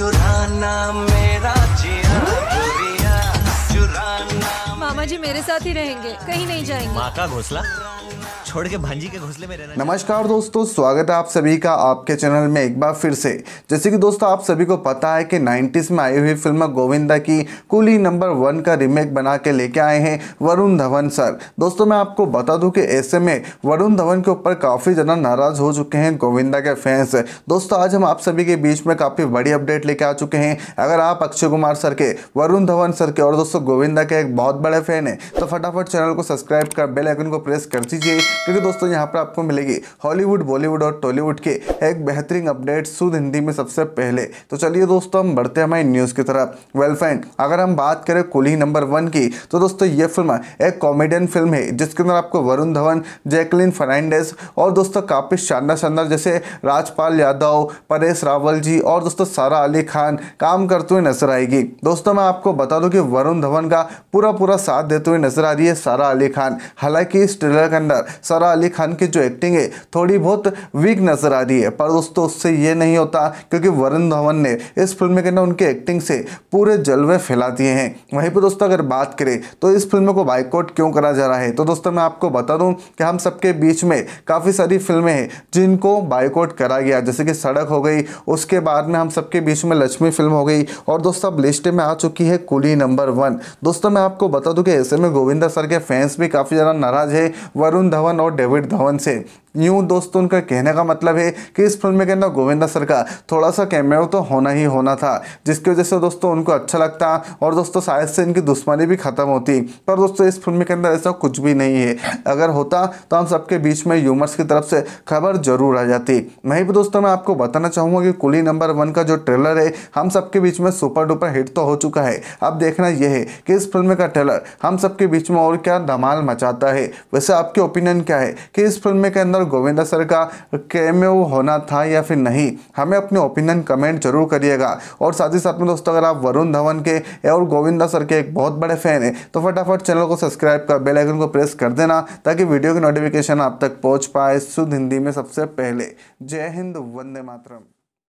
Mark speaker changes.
Speaker 1: चुराना मेरा चुराना मामा जी मेरे साथ ही रहेंगे कहीं नहीं जाएंगे माँ का घोसला छोड़ के भांजी के घोसले में रहना नमस्कार दोस्तों स्वागत है आप सभी का आपके चैनल में एक बार फिर से जैसे कि दोस्तों आप सभी को पता है कि 90s में आई हुई फिल्म गोविंदा की कुली नंबर वन का रीमेक बना के लेके आए हैं वरुण धवन सर दोस्तों मैं आपको बता दूं कि ऐसे में वरुण धवन के ऊपर काफ़ी ज़्यादा नाराज़ हो चुके हैं गोविंदा के फैंस दोस्तों आज हम आप सभी के बीच में काफ़ी बड़ी अपडेट लेके आ चुके हैं अगर आप अक्षय कुमार सर के वरुण धवन सर के और दोस्तों गोविंदा के एक बहुत बड़े फैन है तो फटाफट चैनल को सब्सक्राइब कर बेल आइकन को प्रेस कर दीजिए क्योंकि दोस्तों यहाँ पर आपको मिलेगी हॉलीवुड बॉलीवुड और टॉलीवुड के एक बेहतरीन अपडेट शुद्ध हिंदी में सबसे पहले तो चलिए दोस्तों हम बढ़ते हैं हमारी न्यूज़ की तरफ वेल फ्रेंड अगर हम बात करें कुली नंबर वन की तो दोस्तों ये फिल्म एक कॉमेडियन फिल्म है जिसके अंदर आपको वरुण धवन जैकलिन फर्नाडेस और दोस्तों काफ़ी शानदार शानदार जैसे राजपाल यादव परेश रावल जी और दोस्तों सारा अली खान काम करते हुए नजर आएगी दोस्तों मैं आपको बता दूं कि वरुण धवन का पूरा पूरा साथ देते हुए नजर आ रही है सारा अली खान हालांकि इस ट्रेलर के अंदर सरा अली खान की जो एक्टिंग है थोड़ी बहुत वीक नज़र आ रही है पर दोस्तों उससे ये नहीं होता क्योंकि वरुण धवन ने इस फिल्म के ना उनकी एक्टिंग से पूरे जलवे फैला दिए हैं वहीं पर दोस्तों अगर बात करें तो इस फिल्म को बाइकआउट क्यों करा जा रहा है तो दोस्तों मैं आपको बता दूँ कि हम सबके बीच में काफ़ी सारी फिल्में हैं जिनको बाइकआउट करा गया जैसे कि सड़क हो गई उसके बाद में हम सबके बीच में लक्ष्मी फिल्म हो गई और दोस्तों अब लिस्ट में आ चुकी है कुली नंबर वन दोस्तों मैं आपको बता दूँ कि ऐसे में गोविंदा सर के फैंस भी काफ़ी ज़्यादा नाराज़ है वरुण धवन और डेविड धवन से यूं दोस्तों उनका कहने का मतलब है कि इस फिल्म के अंदर गोविंदा सर का थोड़ा सा कैमेरा तो होना ही होना था जिसकी वजह से दोस्तों उनको अच्छा लगता और दोस्तों शायद से इनकी दुश्मनी भी ख़त्म होती पर दोस्तों इस फिल्म के अंदर ऐसा कुछ भी नहीं है अगर होता तो हम सबके बीच में यूमर्स की तरफ से खबर जरूर आ जाती वहीं पर दोस्तों मैं आपको बताना चाहूँगा कि कुली नंबर वन का जो ट्रेलर है हम सबके बीच में सुपर डुपर हिट तो हो चुका है अब देखना यह है कि इस फिल्म का ट्रेलर हम सबके बीच में और क्या धमाल मचाता है वैसे आपके ओपिनियन क्या है कि इस फिल्म के अंदर और गोविंदा सर का कैम्यो होना था या फिर नहीं हमें अपने ओपिनियन कमेंट जरूर करिएगा और साथ ही साथ में दोस्तों अगर आप वरुण धवन के और गोविंदा सर के एक बहुत बड़े फैन हैं तो फटाफट चैनल को सब्सक्राइब कर बेल आइकन को प्रेस कर देना ताकि वीडियो की नोटिफिकेशन आप तक पहुंच पाए शुद्ध हिंदी में सबसे पहले जय हिंद वंदे मातरम